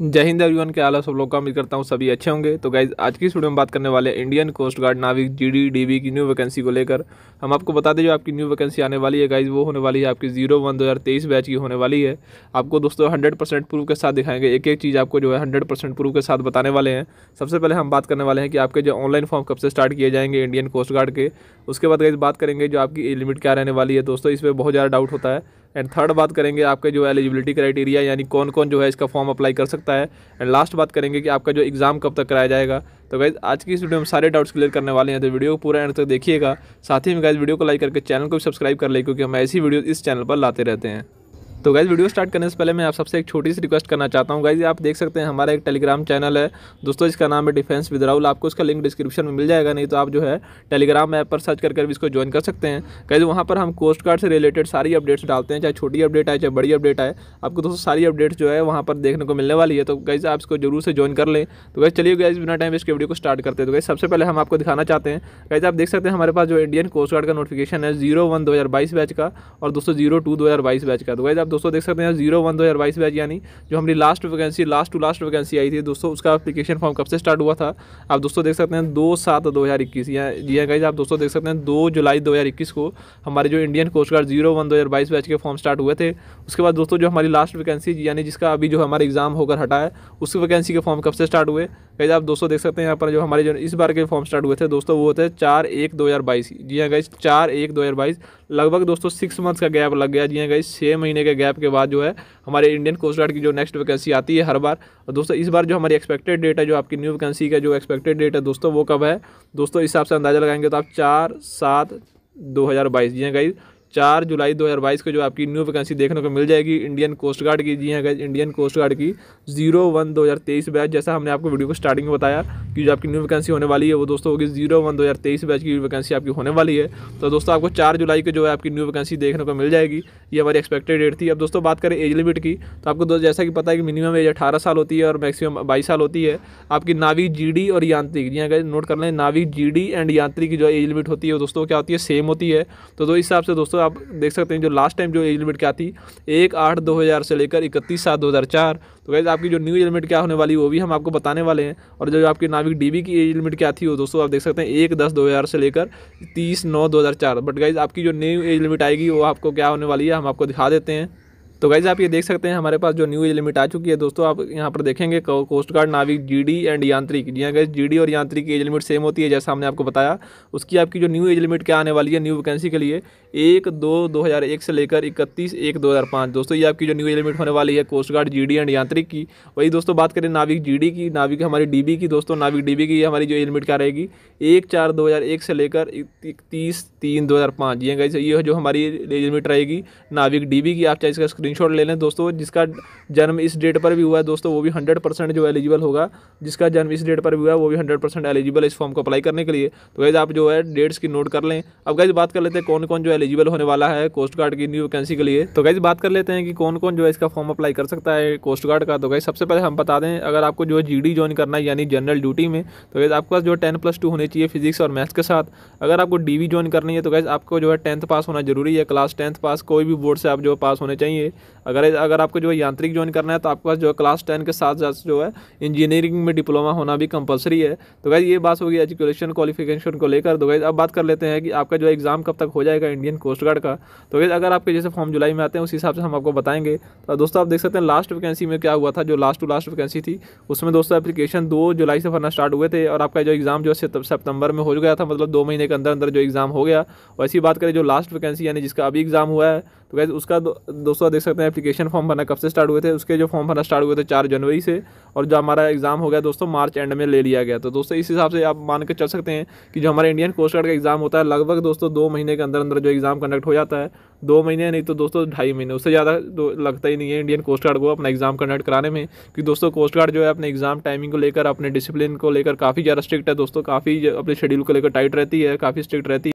जय हिंद एवरीवन के आला सब लोग का उम्मीद करता हूँ सभी अच्छे होंगे तो गाइज आज की स्टूडियो में बात करने वाले इंडियन कोस्ट गार्ड नाविक जी डी की न्यू वैकेंसी को लेकर हम आपको बता दें जो आपकी न्यू वैकेंसी आने वाली है गाइज वो होने वाली है आपकी जीरो वन दो हज़ार तेईस बैच की होने वाली है आपको दोस्तों हंड्रेड परसेंट प्रूफ के साथ दिखाएंगे एक एक चीज़ आपको जो है हंड्रेड परसेंट प्रूफ के साथ बताने वाले हैं सबसे पहले हम बात करने वाले हैं कि आपके जो ऑनलाइन फॉर्म कब से स्टार्ट किए जाएंगे इंडियन कोस्ट गार्ड के उसके बाद गाइज बात करेंगे जो आपकी लिमिट क्या रहने वाली है दोस्तों इस पर बहुत ज़्यादा डाउट होता है एंड थर्ड बात करेंगे आपके जो एलिजिबिलिटी क्राइटेरिया यानी कौन कौन जो है इसका फॉर्म अप्लाई कर सकता है एंड लास्ट बात करेंगे कि आपका जो एग्ज़ाम कब तक कराया जाएगा तो गाइज आज की इस वीडियो में सारे डाउट्स क्लियर करने वाले हैं तो वीडियो को पूरा एंड तक देखिएगा साथ ही में गाइज वीडियो को लाइक करके चैनल को भी सब्सक्राइब कर ले क्योंकि हम ऐसी वीडियो इस चैनल पर लाते रहते हैं तो गाइज़ वीडियो स्टार्ट करने से पहले मैं आप सबसे एक छोटी सी रिक्वेस्ट करना चाहता हूँ गाइज़ आप देख सकते हैं हमारा एक टेलीग्राम चैनल है दोस्तों इसका नाम है डिफेंस विद राहुल आपको उसका लिंक डिस्क्रिप्शन में मिल जाएगा नहीं तो आप जो है टेलीग्राम ऐप पर सर्च करके भी इसको ज्वाइन कर सकते हैं गाइज वहाँ पर हम कोस्ट गार्ड से रिलेटेड सारी अपडेट्स डालते हैं चाहे छोटी अपडेट आए चाहे बड़ी अपडेट आए आपको दोस्तों सारी अपडेट्स जो है वहाँ पर देखने को मिलने वाली है तो गाइज़ आप इसको जरूर से ज्वाइन कर लें तो गाइज चलिए गाइज बिना टाइम इसके वीडियो को स्टार्ट करते हैं तो गाइज सबसे पहले हम आपको दिखाना चाहते हैं गाइज आप देख सकते हैं हमारे पास जो इंडियन कोस्ट गार्ड का नोटिफिकेशन है जीरो वन दो हज़ार बाईस बैच का और दोस्तों जीरो टू दो हज़ार बाईस बैच का तो गाइज आप दोस्तों देख सकते हैं जीरो वन दो हज़ार बाईस बैच यानी जो हमारी last vacancy last to last vacancy आई थी दोस्तों उसका अपलीकेशन फॉर्म कब से स्टार्ट हुआ था आप दोस्तों देख सकते हैं दो सात दो हज़ार इक्कीस या जी गाइज हाँ आप दोस्तों देख सकते हैं दो जुलाई दो हज़ार इक्कीस को हमारे जो Indian coast guard zero one दो हज़ार बाईस बैच के फॉर्म स्टार्ट हुए थे उसके बाद दोस्तों जो हमारी लास्ट वैकेंसी यानी जिसका अभी जो हमारे एग्जाम होकर हटा है उस वैकेंसी के फॉर्म कब से स्टार्ट हुए गाइज आप दोस्तों देख सकते हैं यहाँ पर जो हमारे जो इस बार के फॉर्म स्टार्ट हुए थे दोस्तों वो थे चार एक दो हज़ार बाईस जी हाँ गाइज चार एक दो हज़ार बाईस लगभग दोस्तों सिक्स मंथ्स का गैप लग गया जी हाँ गाइज छः महीने का गैप के बाद जो है हमारे इंडियन कोस्ट गार्ड की जो नेक्स्ट वैकेंसी आती है हर बार और दोस्तों इस बार जो हमारी एक्सपेक्टेड डेट है जो आपकी न्यू वैकेंसी का जो एक्सपेक्टेड डेट है दोस्तों वो कब है दोस्तों इस हिसाब से अंदाज़ा लगाएंगे तो आप चार सात दो हज़ार बाईस जी हाँ गाइज चार जुलाई 2022 को जो आपकी न्यू वैकेंसी देखने को मिल जाएगी इंडियन कोस्ट गार्ड की जी हाँ इंडियन कोस्ट गार्ड की जीरो वन दो हज़ार तेईस बैच जैसा हमने आपको वीडियो को स्टार्टिंग में बताया कि जो आपकी न्यू वैकेंसी होने वाली है वो दोस्तों होगी जीरो वन दो हज़ार तेईस बैच की वैकेंसी आपकी होने वाली है तो दोस्तों आपको चार जुलाई को जो है आपकी न्यू वैकेंसी देखने को मिल जाएगी ये हमारी एक्सपेक्टेड डेट थी अब दोस्तों बात करें एज लिमिट की तो आपको दोस्तों जैसा कि पता है कि मिनिमम एज अठारह साल होती है और मैक्सिमम बाईस साल होती है आपकी नाविक जी और यांत्रिक जी हाँ नोट कर लें नाविक जी एंड यांत्रिक की जो एज लिमिट होती है दोस्तों क्या होती है सेम होती है तो इस हिसाब से दोस्तों आप देख सकते हैं जो लास्ट टाइम जो एज लिमिट क्या थी एक आठ दो हज़ार से लेकर इकतीस सात दो हज़ार चार तो गैस आपकी जो न्यू एज लिमिट क्या होने वाली वो भी हम आपको बताने वाले हैं और जो आपकी नाविक डीबी की एज लिमिट क्या थी वो दोस्तों आप देख सकते हैं एक दस दो हज़ार से लेकर तीस नौ दो हज़ार चार बट गाइज आपकी जो न्यू एज लिमिट आएगी वो आपको क्या होने वाली है हम आपको दिखा देते हैं तो गाइज आप ये देख सकते हैं हमारे पास जो न्यू एज लिमिट आ चुकी है दोस्तों आप यहाँ पर देखेंगे कोस्ट गार्ड नाविक जीडी एंड यांत्रिक जी हाँ गाइज जीडी और यांत्रिक की एज लिमिट सेम होती है जैसा हमने आपको बताया उसकी आपकी जो न्यू एज लिमिट क्या आने वाली है न्यू वैकेंसी के लिए एक दो दो हज़ार एक से लेकर इकतीस एक दो हज़ार पाँच दोस्तों ये आपकी जो न्यू एज लिमिट होने वाली है कोस्ट गार्ड जी एंड यांत्रिक की वही दोस्तों बात करें नाविक जी की नाविक हमारी डी की दोस्तों नाविक डी की हमारी जो एज लिमिट क्या रहेगी एक चार दो हज़ार एक से लेकर इकतीस तीन दो हज़ार पाँच ये गाइज हाँ ये जो हमारी एज लिमिट रहेगी नाविक डी की आप चाहे इसका स्क्रीन स्क्रीनशॉट ले लें दोस्तों जिसका जन्म इस डेट पर भी हुआ है दोस्तों वो भी हंड्रेड परसेंट जो एलिजिबल होगा जिसका जन्म इस डेट पर भी हुआ है वो भी हंड्रेड परसेंट एलिजिबल इस फॉर्म को अप्लाई करने के लिए तो गैज़ आप जो है डेट्स की नोट कर लें अब गैज़ बात कर लेते हैं कौन कौन जो एलिजिबल होने वाला है कोस्ट गार्ड की न्यू वैकेंसी के लिए तो गैज़ बात कर लेते हैं कि कौन कौन जो है इसका फॉर्म अप्लाई कर सकता है कोस्ट गार्ड का तो गैज़ सबसे पहले हम बता दें अगर आपको जो है जी ज्वाइन करना है यानी जनरल ड्यूटी में तो गैज़ आपके पास जो टेन प्लस टू होनी चाहिए फिजिक्स और मैथ्स के साथ अगर आपको डी ज्वाइन करनी है तो गैज़ आपको जो है टेंथ पास होना जरूरी है क्लास टेंथ पास कोई भी बोर्ड से आप जो पास होने चाहिए अगर अगर आपको जो है यांत्रिक ज्वाइन करना है तो आपके पास जो है क्लास टेन के साथ साथ जो है इंजीनियरिंग में डिप्लोमा होना भी कंपलसरी है तो गाइज ये बात होगी एजुकेशन क्वालिफिकेशन को लेकर तो गाइज अब बात कर लेते हैं कि आपका जो एग्ज़ाम कब तक हो जाएगा इंडियन कोस्ट गार्ड का तो गाइज अगर आपके जैसे फॉर्म जुलाई में आते हैं उस हिसाब से हम आपको बताएंगे तो दोस्तों आप देख सकते हैं लास्ट वैकेंसी में क्या हुआ था जो लास्ट टू लास्ट वैकेंसी थी उसमें दोस्तों एप्लीकेशन दो जुलाई से भरना स्टार्ट हुए थे और आपका जो एग्ज़ाम जो है सितंबर में हो गया था मतलब दो महीने के अंदर अंदर जो एग्ज़ाम हो गया वैसी ऐसी बात करें जो लास्ट वैकेंसी यानी जिसका अभी एग्ज़ाम हुआ है तो गैस उसका दो, दोस्तों देख सकते हैं एप्लीकेशन फॉर्म भरना कब से स्टार्ट हुए थे उसके जो फॉर्म भरना स्टार्ट हुए थे चार जनवरी से और जो हमारा एग्ज़ाम हो गया दोस्तों मार्च एंड में ले लिया गया तो दोस्तों इस हिसाब से आप मान के चल सकते हैं कि जो हमारा इंडियन कोस्ट गार्ड का एग्ज़ाम होता है लगभग दोस्तों दो महीने के अंदर अंदर जो एग्ज़ाम कंडक्ट हो जाता है दो महीने नहीं तो दोस्तों ढाई महीने उससे ज़्यादा तो लगता ही नहीं है इंडियन कोस्ट गार्ड को अपना एग्ज़ाम कंडक्ट कराने में कि दोस्तों कोस्ट गार्ड जो है अपने एग्ज़ाम टाइमिंग को लेकर अपने डिसिप्लिन को लेकर काफ़ी ज़्यादा स्ट्रिक्ट है दोस्तों काफ़ी अपने शेड्यूल को लेकर टाइट रहती है काफ़ी स्ट्रिक्ट रहती है